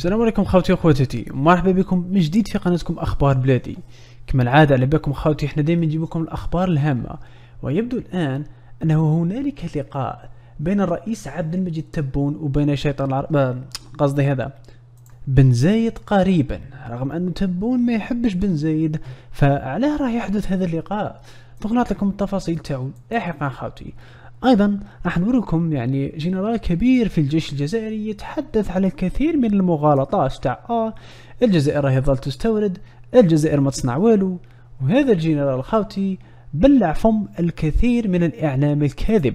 السلام عليكم خوتي وخواتاتي مرحبا بكم من جديد في قناتكم اخبار بلادي كما العاده على بالكم خوتي احنا دائما نجيب لكم الاخبار الهامه ويبدو الان انه هنالك لقاء بين الرئيس عبد المجيد تبون وبين شيطان العرب آه، قصدي هذا بن زايد قريبا رغم ان تبون ما يحبش بن زايد فعلاه راه يحدث هذا اللقاء دونك نعطيكم التفاصيل تاعو لاحقا خوتي ايضا راح نوريكم يعني جنرال كبير في الجيش الجزائري يتحدث على الكثير من المغالطات تاع اه الجزائر راهي تظل تستورد الجزائر ما تصنع والو وهذا الجنرال خاوتي بلع فم الكثير من الإعلام الكاذب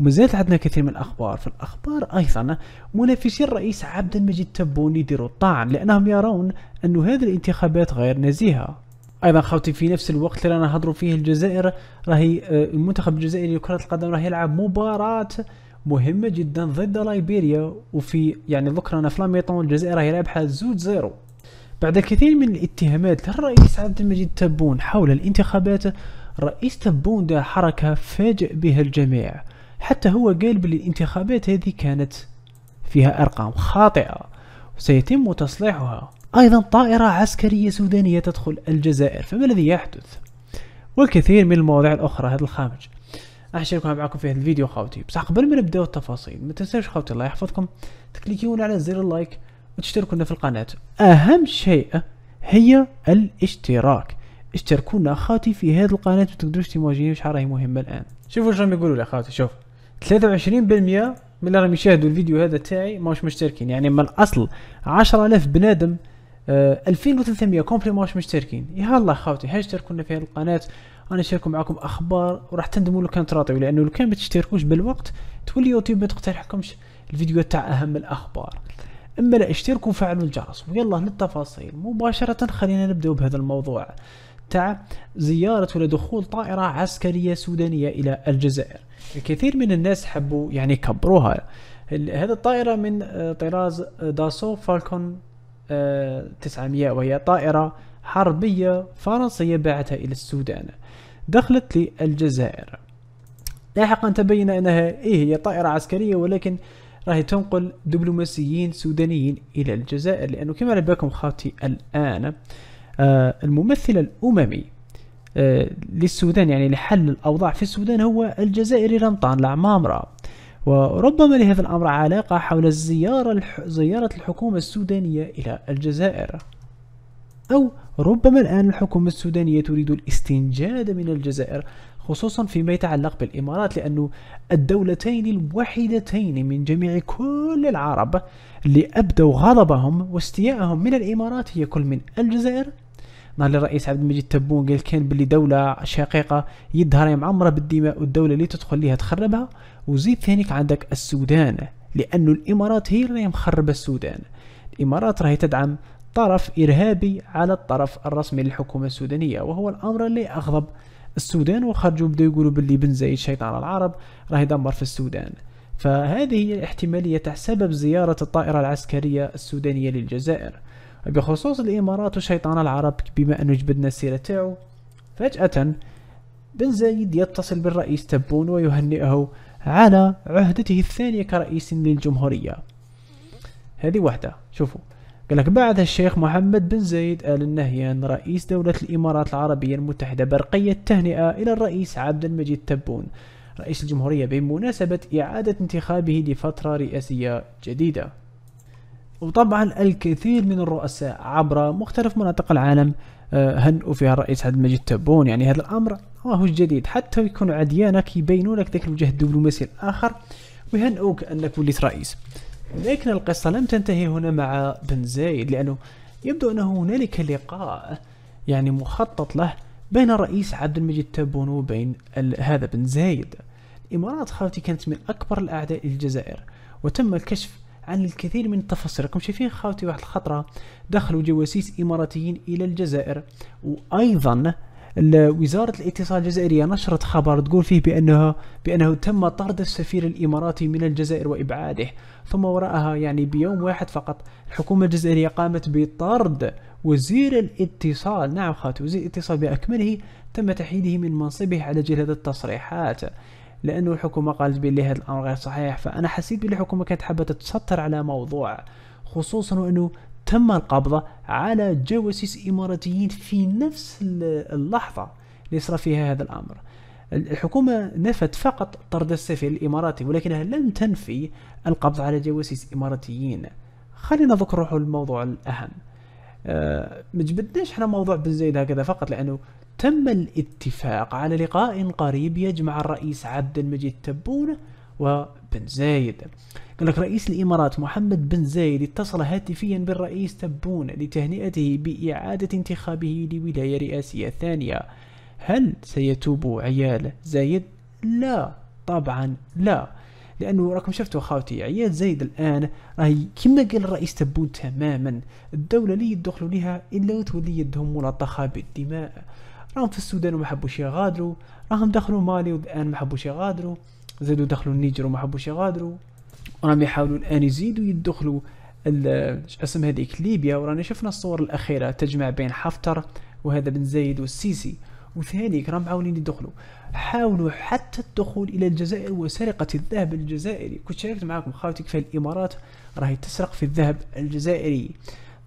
ومازالت عندنا كثير من الأخبار في الأخبار أيضا منافسي الرئيس عبد المجيد تبون يديروا الطعن لأنهم يرون أن هذه الانتخابات غير نزيهة ايضا خوتي في نفس الوقت اللي رانا نهضروا فيه الجزائر راهي آه، المنتخب الجزائري لكره القدم راه يلعب مباراه مهمه جدا ضد لايبيريا وفي يعني دوك انا في الجزائر راهي رابحه زود زيرو بعد الكثير من الاتهامات للرئيس عبد المجيد تبون حول الانتخابات رئيس تبون دار حركه فاجئ بها الجميع حتى هو قال بلي الانتخابات هذه كانت فيها ارقام خاطئه وسيتم تصليحها أيضا طائرة عسكرية سودانية تدخل الجزائر فما الذي يحدث؟ والكثير من المواضيع الأخرى هذا الخامج أشاركها معكم في هذا الفيديو خاوتي بصح قبل ما نبداو التفاصيل ما تنساوش خاوتي الله يحفظكم تكليكيون على زر اللايك وتشتركونا في القناة أهم شيء هي الاشتراك اشتركونا خاوتي في هذه القناة ما تقدروش تيماجينيو شحال راهي مهمة الآن شوفوا واش راهم يقولوا لي خاوتي شوف 23% من اللي راهم يشاهدوا الفيديو هذا تاعي ماهوش مشتركين يعني من الأصل 10000 بنادم آه 2300 كومبليمون مشتركين يا الله خاوتي حاج تركونا في هذه القناه انا نشارك معكم اخبار وراح تندموا لو كان تراطيو لانه لو كان ما تشتركوش بالوقت تولي يوتيوب ما تقترحكمش الفيديوهات تاع اهم الاخبار اما لا اشتركوا وفعلوا الجرس ويلا للتفاصيل مباشره خلينا نبداو بهذا الموضوع تاع زيارة ولا دخول طائرة عسكرية سودانية إلى الجزائر الكثير من الناس حبوا يعني كبروها هذه الطائرة من آه، طراز آه، داسو فالكون 900 وهي طائرة حربية فرنسية باعتها إلى السودان دخلت للجزائر لاحقا تبين أنها إيه هي طائرة عسكرية ولكن راهي تنقل دبلوماسيين سودانيين إلى الجزائر لأنه كما على خاطي الآن آه، الممثل الأممي آه، للسودان يعني لحل الأوضاع في السودان هو الجزائري رمطان العمامرة وربما لهذا الأمر علاقة حول الزيارة الح... زيارة الحكومة السودانية إلى الجزائر أو ربما الآن الحكومة السودانية تريد الاستنجاد من الجزائر خصوصا فيما يتعلق بالإمارات لأن الدولتين الوحيدتين من جميع كل العرب اللي أبدوا غضبهم واستياءهم من الإمارات هي كل من الجزائر نهار اللي الرئيس عبد المجيد تبون قال كان باللي دولة شقيقة يدها راهي معمرة بالدماء والدولة اللي تدخل ليها تخربها وزيد ثانيك عندك السودان لانه الإمارات هي اللي مخربة السودان الإمارات راهي تدعم طرف إرهابي على الطرف الرسمي للحكومة السودانية وهو الأمر اللي أغضب السودان وخرجوا بداو يقولوا باللي بن زايد شيطان العرب راه يدمر في السودان فهذه هي الاحتمالية تاع سبب زيارة الطائرة العسكرية السودانية للجزائر بخصوص الإمارات وشيطان العرب بما أنه جبدنا السيرة تاعو فجأة بن زايد يتصل بالرئيس تبون ويهنئه على عهدته الثانية كرئيس للجمهورية هذه واحدة شوفوا قال لك بعد الشيخ محمد بن زايد آل النهيان رئيس دولة الإمارات العربية المتحدة برقية تهنئة إلى الرئيس عبد المجيد تبون رئيس الجمهورية بمناسبة إعادة انتخابه لفترة رئاسية جديدة وطبعا الكثير من الرؤساء عبر مختلف مناطق العالم هنؤوا آه، فيها الرئيس عبد المجيد تبون يعني هذا الامر ماهوش جديد حتى يكون عديانك يبينوا لك ذاك الوجه الدبلوماسي الاخر ويهنئوك انك وليت رئيس لكن القصه لم تنتهي هنا مع بن زايد لانه يبدو انه هنالك لقاء يعني مخطط له بين الرئيس عبد المجيد تبون وبين هذا بن زايد الامارات خالتي كانت من اكبر الاعداء للجزائر وتم الكشف عن الكثير من التفاصيل راكم شايفين خاوتي واحد الخطره دخلوا جواسيس اماراتيين الى الجزائر وايضا وزارة الاتصال الجزائرية نشرت خبر تقول فيه بأنه بأنه تم طرد السفير الإماراتي من الجزائر وإبعاده ثم وراءها يعني بيوم واحد فقط الحكومة الجزائرية قامت بطرد وزير الاتصال نعم خاتم وزير الاتصال بأكمله تم تحييده من منصبه على جهة التصريحات لانه الحكومه قالت بلي هذا الامر غير صحيح فانا حسيت بلي الحكومه كانت حابه تتستر على موضوع خصوصا انه تم القبض على جواسيس اماراتيين في نفس اللحظه اللي صار فيها هذا الامر الحكومة نفت فقط طرد السفير الإماراتي ولكنها لم تنفي القبض على جواسيس إماراتيين خلينا نذكر الموضوع الأهم آه، ما جبدناش احنا موضوع بن زيد هكذا فقط لانه تم الاتفاق على لقاء قريب يجمع الرئيس عبد المجيد تبونه وبن زايد قال لك رئيس الإمارات محمد بن زايد اتصل هاتفيا بالرئيس تبون لتهنئته بإعادة انتخابه لولاية رئاسية ثانية هل سيتوب عيال زايد؟ لا طبعا لا لانه راكم شفتوا خاوتي عياد زايد الان راهي كما قال الرئيس تبون تماما الدوله لي يدخلوا ليها الا وتولي يدهم ملطخه بالدماء راهم في السودان وما حبوش يغادروا راهم دخلوا مالي والان ما حبوش يغادروا زادوا دخلوا النيجر وما حبوش يغادروا راهم يحاولوا الان يزيدوا يدخلوا اسم هذيك ليبيا ورانا شفنا الصور الاخيره تجمع بين حفتر وهذا بن زايد والسيسي وثاني راهم معاونين يدخلوا حاولوا حتى الدخول الى الجزائر وسرقه الذهب الجزائري كنت شاركت معكم خاوتك في الامارات راهي تسرق في الذهب الجزائري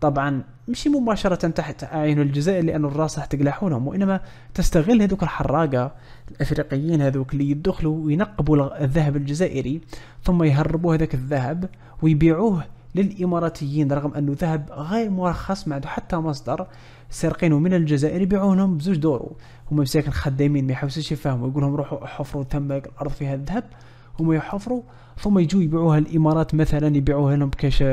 طبعا مش مباشرة تحت أعين الجزائر لأن الراس راح تقلعونهم وإنما تستغل هذوك الحراقة الأفريقيين هذوك اللي يدخلوا وينقبوا الذهب الجزائري ثم يهربوا هذاك الذهب ويبيعوه للإماراتيين رغم أنه ذهب غير مرخص ما عنده حتى مصدر سرقينو من الجزائر يبيعونهم بزوج دورو هما مساكن خدامين ما يحوسوش يفهموا يقول لهم روحوا حفروا تم الارض فيها الذهب هما يحفروا ثم يجوا يبيعوها الامارات مثلا يبيعوها لهم بكاش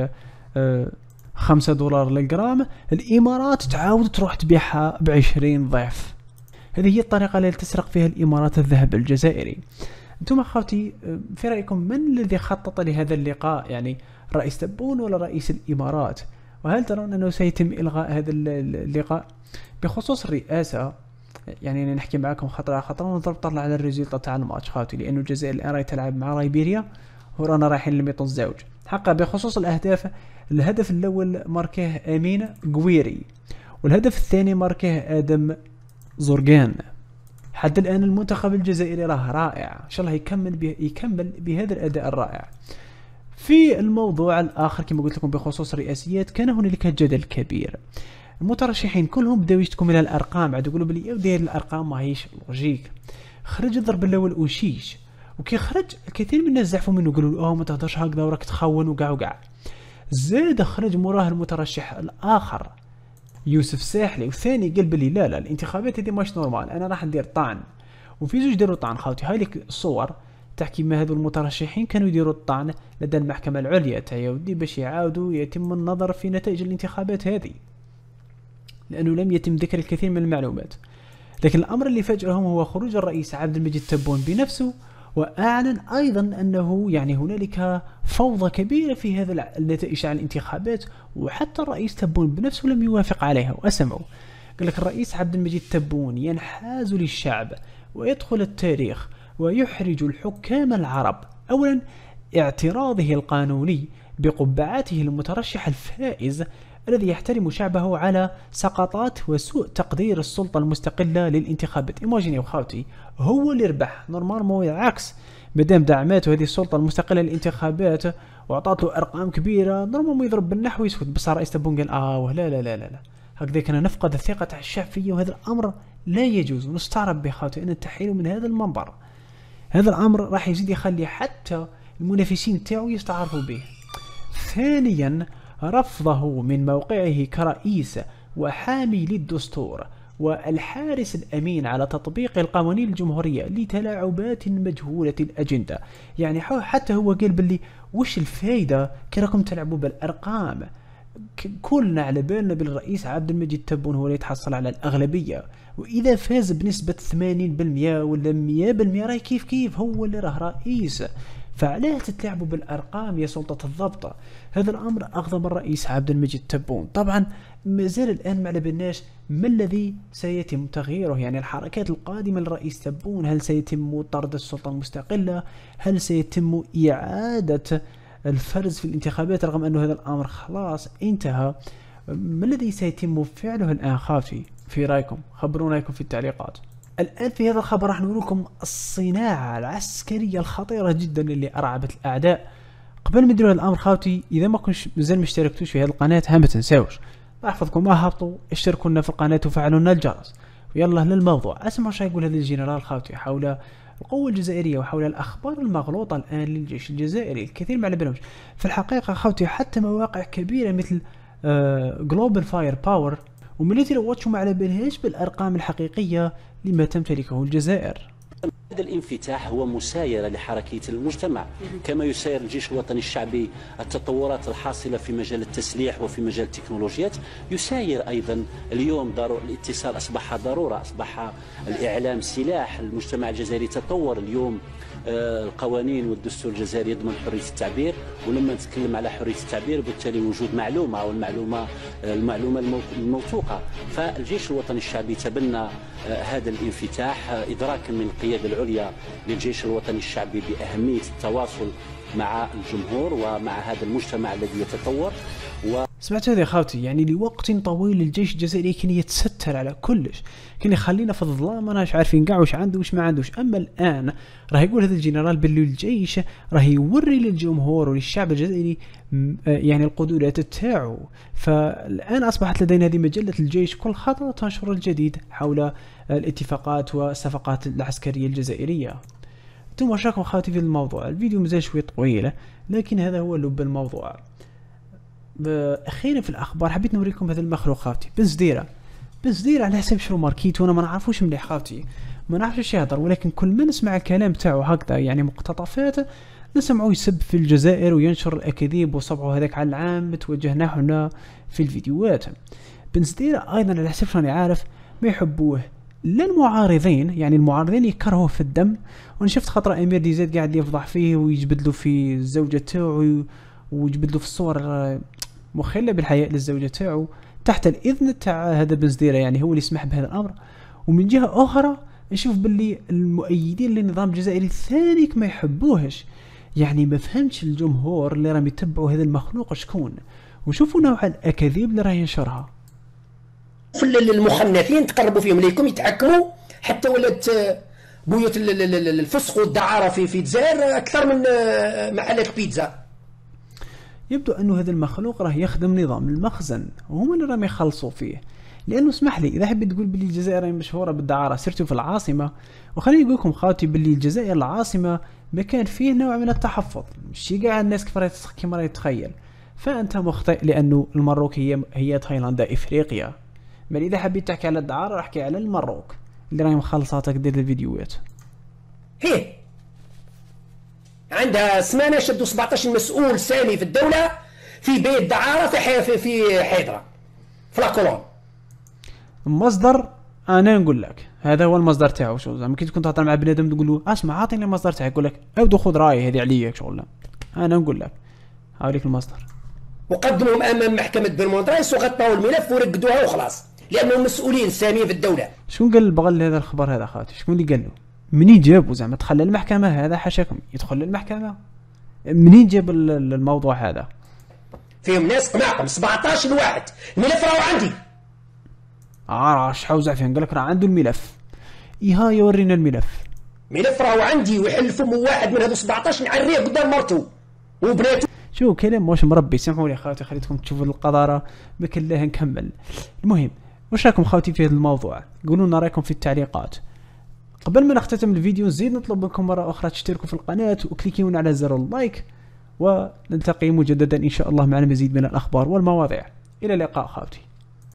آه، خمسة دولار للجرام الامارات تعاود تروح تبيعها بعشرين ضعف هذه هي الطريقة اللي تسرق فيها الامارات الذهب الجزائري انتم اخوتي آه، في رايكم من الذي خطط لهذا اللقاء يعني رئيس تبون ولا رئيس الامارات وهل ترون أنه سيتم إلغاء هذا اللقاء بخصوص الرئاسة يعني انا نحكي معكم خطره على خطره ونضرب طلع على الريزلت تاع الماتش خاوتي لانه الجزائر الان راهي تلعب مع ليبيريا ورانا رايحين لميطو الزوج حقا بخصوص الاهداف الهدف الاول ماركاه امين قويري والهدف الثاني ماركاه ادم زرقان حتى الان المنتخب الجزائري راه رائع ان شاء الله يكمل يكمل بهذا الاداء الرائع في الموضوع الآخر كما قلت لكم بخصوص الرئاسيات كان هنالك جدل كبير المترشحين كلهم بداو يشتكوا من الارقام عاد يقولوا بلي داير الارقام ماهيش لوجيك خرج الضرب الاول اوشيش وكي خرج كثير من الناس زعفوا منه قالوا اه ما تهضرش هكذا وراك تخون وكاع وكاع زاد خرج مراه المترشح الاخر يوسف ساحلي وثاني قال بلي لا لا الانتخابات هذه ماش نورمال انا راح ندير طعن وفي زوج داروا طعن خاوتي هاي لك الصور تحكيم هذو المترشحين كانوا يديروا الطعن لدى المحكمة العليا تاع يودي باش يعاودوا يتم النظر في نتائج الانتخابات هذه لأنه لم يتم ذكر الكثير من المعلومات لكن الأمر اللي فاجأهم هو خروج الرئيس عبد المجيد تبون بنفسه وأعلن أيضا أنه يعني هنالك فوضى كبيرة في هذا النتائج عن الانتخابات وحتى الرئيس تبون بنفسه لم يوافق عليها وأسمعوا قال لك الرئيس عبد المجيد تبون ينحاز للشعب ويدخل التاريخ ويحرج الحكام العرب أولا اعتراضه القانوني بقبعاته المترشح الفائز الذي يحترم شعبه على سقطات وسوء تقدير السلطة المستقلة للانتخابات إيماجيني وخاوتي هو اللي ربح نورمالمون العكس مدام دعماته هذه السلطة المستقلة للانتخابات وعطات له أرقام كبيرة نورمالمون يضرب بالنحو يسكت بس رئيس تبون قال آه لا لا لا لا, لا. هكذا كنا نفقد الثقة تاع الشعب فيه وهذا الأمر لا يجوز ونستعرب به خاوتي أن التحيل من هذا المنبر هذا الامر راح يزيد يخلي حتى المنافسين تاعو يستعرفوا به ثانيا رفضه من موقعه كرئيس وحامي للدستور والحارس الأمين على تطبيق القوانين الجمهورية لتلاعبات مجهولة الأجندة يعني حتى هو قال باللي وش الفايدة كي راكم تلعبوا بالأرقام كلنا على بالنا بالرئيس عبد المجيد تبون هو اللي يتحصل على الأغلبية وإذا فاز بنسبة 80% ولا 100% راي كيف كيف هو اللي راه رئيس فعلاه تتلعبوا بالارقام يا سلطه الضبطه هذا الامر اغضب الرئيس عبد المجيد تبون طبعا مازال الان ما على بالناش ما الذي سيتم تغييره يعني الحركات القادمه للرئيس تبون هل سيتم طرد السلطه المستقله هل سيتم اعاده الفرز في الانتخابات رغم أن هذا الأمر خلاص انتهى ما الذي سيتم فعله الآن خافي في رأيكم خبرونا رأيكم في التعليقات الآن في هذا الخبر راح نوريكم الصناعة العسكرية الخطيرة جدا اللي أرعبت الأعداء قبل ما نديروا هذا الأمر خاوتي إذا ما كنتش مازال ما اشتركتوش في هذه القناة ها ما تنساوش احفظكم هبطوا اشتركوا لنا في القناة وفعلوا لنا الجرس ويلا للموضوع اسمعوا شو يقول هذا الجنرال خاوتي حول القوة الجزائرية وحول الأخبار المغلوطة الآن للجيش الجزائري الكثير ما على في الحقيقة خوتي حتى مواقع كبيرة مثل جلوبال فاير باور وميليتري واتش ما على بالهاش بالأرقام الحقيقية لما تمتلكه الجزائر هذا الانفتاح هو مسايرة لحركية المجتمع كما يساير الجيش الوطني الشعبي التطورات الحاصلة في مجال التسليح وفي مجال التكنولوجيات يساير أيضا اليوم الاتصال أصبح ضرورة أصبح الإعلام سلاح المجتمع الجزائري تطور اليوم آه، القوانين والدستور الجزائري يضمن حريه التعبير ولما نتكلم على حريه التعبير بالتالي وجود معلومه والمعلومه المعلومه آه، الموثوقه فالجيش الوطني الشعبي تبنى آه، هذا الانفتاح ادراكا من القيادة القياده العليا للجيش الوطني الشعبي بأهمية التواصل مع الجمهور ومع هذا المجتمع الذي يتطور و... سمعت هذا يا خاوتي يعني لوقت طويل الجيش الجزائري كان يتستر على كلش كان يخلينا في الظلام مش عارفين كاع واش عنده واش ما عندوش اما الان راه يقول هذا الجنرال باللي الجيش راه يوري للجمهور وللشعب الجزائري آه، يعني القدرات تاعو فالان اصبحت لدينا هذه مجله الجيش كل خطوه تنشر الجديد حول الاتفاقات والصفقات العسكريه الجزائريه انتم راكم خواتي في الموضوع الفيديو مازال شوي طويله لكن هذا هو لب الموضوع اخيرا في الاخبار حبيت نوريكم هذا المخلوق خاوتي بنزديره بنزديره على حسب شنو ماركيتو انا ما نعرفوش مليح خاوتي ما نعرفش اش يهضر ولكن كل ما نسمع الكلام تاعو هكذا يعني مقتطفات نسمعو يسب في الجزائر وينشر الاكاذيب وصبعو هذاك على العام توجهنا هنا في الفيديوهات بنزديره ايضا على حسب شنو عارف ما يحبوه للمعارضين يعني المعارضين يكرهوه في الدم وانا شفت خطره امير ديزيد قاعد يفضح فيه ويجبد له في الزوجه تاعو ويجبد له في الصور مخله بالحياء للزوجه تاعو تحت الاذن تاع هذا بن زديره يعني هو اللي يسمح بهذا الامر ومن جهه اخرى نشوف باللي المؤيدين للنظام الجزائري الثاني ما يحبوهش يعني ما فهمتش الجمهور اللي راهم يتبعوا هذا المخلوق شكون وشوفوا نوع الاكاذيب اللي راه ينشرها في المخنثين تقربوا فيهم ليكم يتحكموا حتى ولات آه، بيوت الفسخ والدعاره في في الجزائر آه، اكثر من آه، محلات البيتزا يبدو أن هذا المخلوق راه يخدم نظام المخزن وهما اللي راهم يخلصوا فيه لانه اسمح لي اذا حبيت تقول بلي الجزائر مشهوره بالدعاره سيرتو في العاصمه وخليني نقول لكم خاوتي بلي الجزائر العاصمه مكان فيه نوع من التحفظ ماشي كاع الناس كيف كيما يتخيل فانت مخطئ لانه المروك هي هي تايلاند افريقيا بل اذا حبيت تحكي على الدعارة راح احكي على المروك اللي راهي مخلصاتك دير الفيديوهات هيه عندها سمانه شدوا 17 مسؤول سامي في الدوله في بيت دعاره في حي... في حيدره في لاكولون المصدر انا نقول لك هذا هو المصدر تاعو شو زعما كي تكون تهضر مع بنادم تقول له اسمع عاطيني المصدر تاعك يقول لك اودو خذ رايي هذه عليا شغل انا نقول لك هاوليك المصدر وقدمهم امام محكمه برمونترايس وغطوا الملف ورقدوها وخلاص لانهم مسؤولين ساميين في الدوله شكون قال البغل هذا الخبر هذا خاطر شكون اللي قال له منين جابوا زعما دخل المحكمه هذا حاشاكم يدخل للمحكمه منين جاب الموضوع هذا فيهم ناس قماقم 17 واحد الملف راهو عندي عارف آه، شحال وزع فين قال لك راه عنده الملف ايها يورينا الملف ملف راهو عندي ويحل فمه واحد من هذو 17 نعريه قدام مرته وبناته شو كلام واش مربي سامحوني لي خاوتي خليتكم تشوفوا القذاره ما كان لها نكمل المهم وش راكم خوتي في هذا الموضوع قولوا لنا رايكم في التعليقات قبل ما نختتم الفيديو نزيد نطلب منكم مرة أخرى تشتركوا في القناة وكليكيون على زر اللايك ونلتقي مجددا إن شاء الله مع المزيد من الأخبار والمواضيع إلى اللقاء خوتي